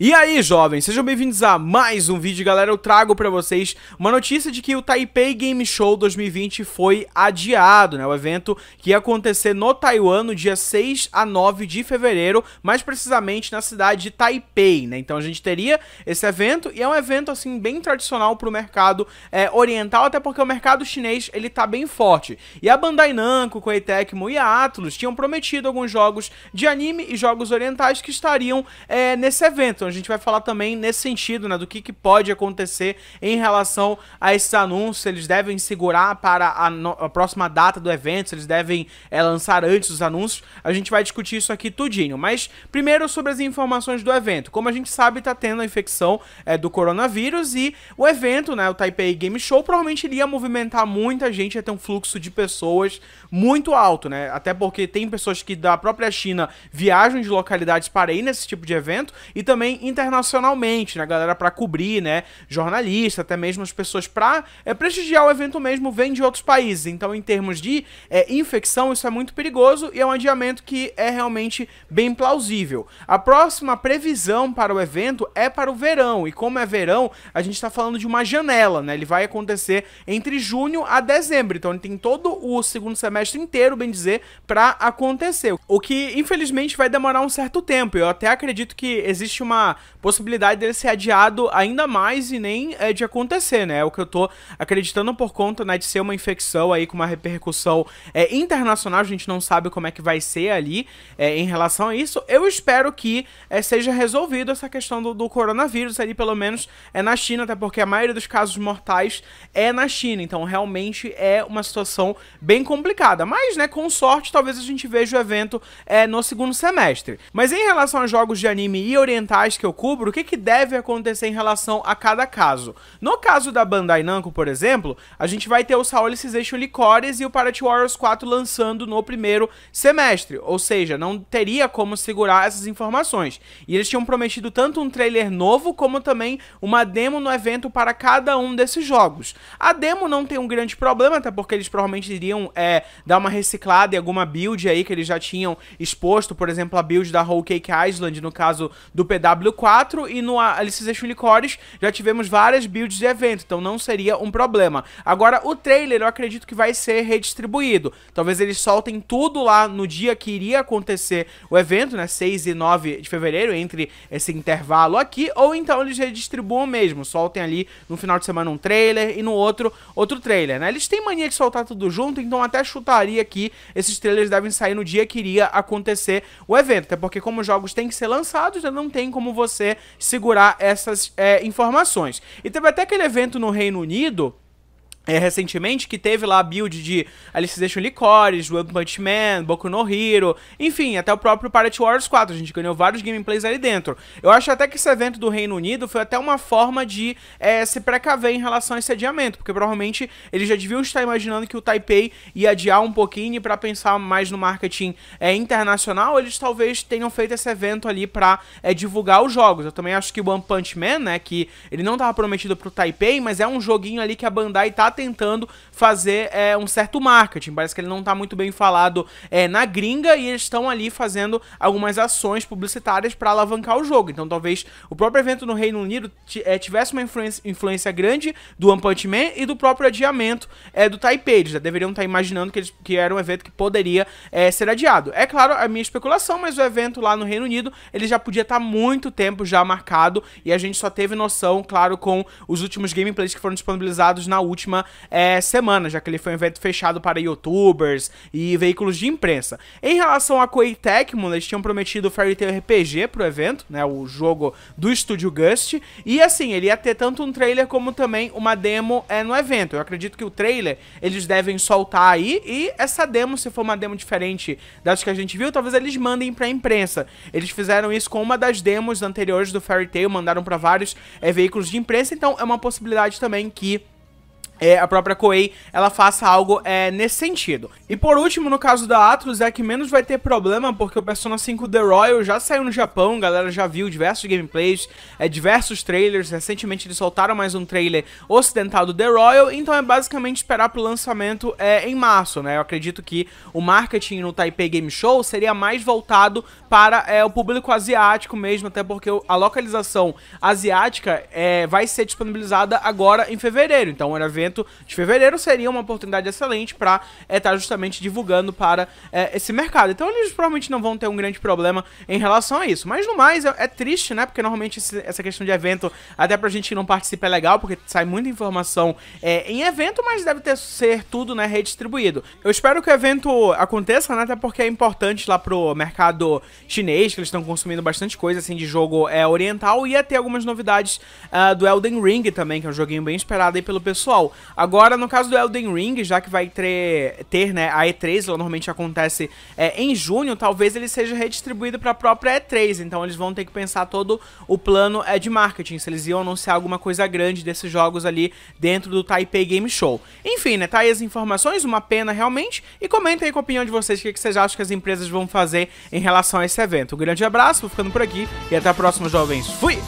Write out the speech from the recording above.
E aí, jovens, sejam bem-vindos a mais um vídeo, galera. Eu trago para vocês uma notícia de que o Taipei Game Show 2020 foi adiado, né? O evento que ia acontecer no Taiwan no dia 6 a 9 de fevereiro, mais precisamente na cidade de Taipei, né? Então a gente teria esse evento e é um evento assim bem tradicional para o mercado é, oriental, até porque o mercado chinês ele tá bem forte. E a Bandai Namco, Koei Tecmo e a Atlus tinham prometido alguns jogos de anime e jogos orientais que estariam é, nesse evento. Né? Então a gente vai falar também nesse sentido, né? Do que, que pode acontecer em relação a esses anúncios. Eles devem segurar para a, no... a próxima data do evento, se eles devem é, lançar antes os anúncios. A gente vai discutir isso aqui tudinho. Mas primeiro sobre as informações do evento. Como a gente sabe, tá tendo a infecção é, do coronavírus e o evento, né? O Taipei Game Show provavelmente iria movimentar muita gente, ia ter um fluxo de pessoas muito alto, né? Até porque tem pessoas que da própria China viajam de localidades para ir nesse tipo de evento e também também internacionalmente, né, galera para cobrir, né, jornalista, até mesmo as pessoas para é, prestigiar o evento mesmo vem de outros países. Então, em termos de é, infecção, isso é muito perigoso e é um adiamento que é realmente bem plausível. A próxima previsão para o evento é para o verão e como é verão, a gente está falando de uma janela, né? Ele vai acontecer entre junho a dezembro, então ele tem todo o segundo semestre inteiro, bem dizer, para acontecer. O que infelizmente vai demorar um certo tempo. Eu até acredito que existe uma possibilidade dele ser adiado ainda mais e nem é, de acontecer, né? É o que eu tô acreditando por conta né, de ser uma infecção aí com uma repercussão é, internacional, a gente não sabe como é que vai ser ali é, em relação a isso. Eu espero que seja resolvido essa questão do, do, coronavírus ali, pelo menos é na China, até porque a maioria dos casos mortais é na China, então realmente é uma situação bem complicada. Mas, né, com sorte, talvez a gente veja o evento no segundo semestre. Mas em relação a jogos de anime e orientais, canais que eu cubro, o que, que deve acontecer em relação a cada caso. No caso da Bandai Namco, por exemplo, a gente vai ter o Saul Cization Licores e o Pirate Warriors 4 lançando no primeiro semestre, ou seja, não teria como segurar essas informações. E eles tinham prometido tanto um trailer novo como também uma demo no evento para cada um desses jogos. A demo não tem um grande problema, até porque eles provavelmente iriam é, dar uma reciclada em alguma build aí que eles já tinham exposto, por exemplo, a build da Whole Cake Island, no caso do PW W4 e no Alice Seixas já tivemos várias builds de evento, então não seria um problema. Agora, o trailer eu acredito que vai ser redistribuído. Talvez eles soltem tudo lá no dia que iria acontecer o evento, né? 6 e 9 de fevereiro, entre esse intervalo aqui, ou então eles redistribuam mesmo, soltem ali no final de semana um trailer e no outro outro trailer, né? Eles têm mania de soltar tudo junto, então até chutaria que esses trailers devem sair no dia que iria acontecer o evento, até porque como os jogos têm que ser lançados, já não tem como você segurar essas é, informações. E teve até aquele evento no Reino Unido é, recentemente, que teve lá a build de Alicization Licores, One Punch Man, Boku no Hero, enfim, até o próprio Pirate Wars 4, a gente ganhou vários gameplays ali dentro. Eu acho até que esse evento do Reino Unido foi até uma forma de é, se precaver em relação a esse adiamento, porque provavelmente eles já deviam estar imaginando que o Taipei ia adiar um pouquinho para pensar mais no marketing é, internacional, eles talvez tenham feito esse evento ali para é, divulgar os jogos. Eu também acho que One Punch Man, né, que ele não estava prometido pro Taipei, mas é um joguinho ali que a Bandai tá tentando fazer é, um certo marketing. Parece que ele não está muito bem falado é, na gringa e eles estão ali fazendo algumas ações publicitárias para alavancar o jogo. Então talvez o próprio evento no Reino Unido é, tivesse uma influência, influência grande do One Punch Man e do próprio adiamento é, do Taipei. Eles já deveriam estar tá imaginando que, eles, que era um evento que poderia é, ser adiado. É claro, a minha especulação, mas o evento lá no Reino Unido ele já podia estar tá muito tempo já marcado e a gente só teve noção, claro, com os últimos gameplays que foram disponibilizados na última é, semana, já que ele foi um evento fechado para youtubers e veículos de imprensa. Em relação a Koei Tecmo, eles tinham prometido o Fairy Tail RPG pro evento, né, o jogo do estúdio Gust, e assim, ele ia ter tanto um trailer como também uma demo é, no evento. Eu acredito que o trailer eles devem soltar aí e essa demo, se for uma demo diferente das que a gente viu, talvez eles mandem pra imprensa. Eles fizeram isso com uma das demos anteriores do Fairy Tail, mandaram para vários é, veículos de imprensa, então é uma possibilidade também que é, a própria Koei ela faça algo é, nesse sentido. E por último, no caso da Atlus, é que menos vai ter problema, porque o Persona 5 The Royal já saiu no Japão, galera já viu diversos gameplays, é, diversos trailers, recentemente eles soltaram mais um trailer ocidental do The Royal, então é basicamente esperar pro lançamento é, em março, né? Eu acredito que o marketing no Taipei Game Show seria mais voltado para é, o público asiático mesmo, até porque a localização asiática é, vai ser disponibilizada agora em fevereiro, então era evento de fevereiro seria uma oportunidade excelente para estar é, tá justamente divulgando para é, esse mercado. Então eles provavelmente não vão ter um grande problema em relação a isso. Mas no mais, é, é triste, né? Porque normalmente esse, essa questão de evento, até pra gente que não participa é legal, porque sai muita informação é, em evento, mas deve ter ser tudo né, redistribuído. Eu espero que o evento aconteça, né? Até porque é importante lá pro mercado chinês, que eles estão consumindo bastante coisa assim de jogo é, oriental, e até ter algumas novidades uh, do Elden Ring também, que é um joguinho bem esperado aí pelo pessoal. Agora, no caso do Elden Ring, já que vai ter, né, a E3, ela normalmente acontece é, em junho, talvez ele seja redistribuído para a própria E3. Então, eles vão ter que pensar todo o plano é, de marketing, se eles iam anunciar alguma coisa grande desses jogos ali dentro do Taipei Game Show. Enfim, né, tá aí as informações, uma pena realmente. E comenta aí com a opinião de vocês o que, que vocês acham que as empresas vão fazer em relação a esse evento. Um grande abraço, vou ficando por aqui e até a próxima, jovens. Fui!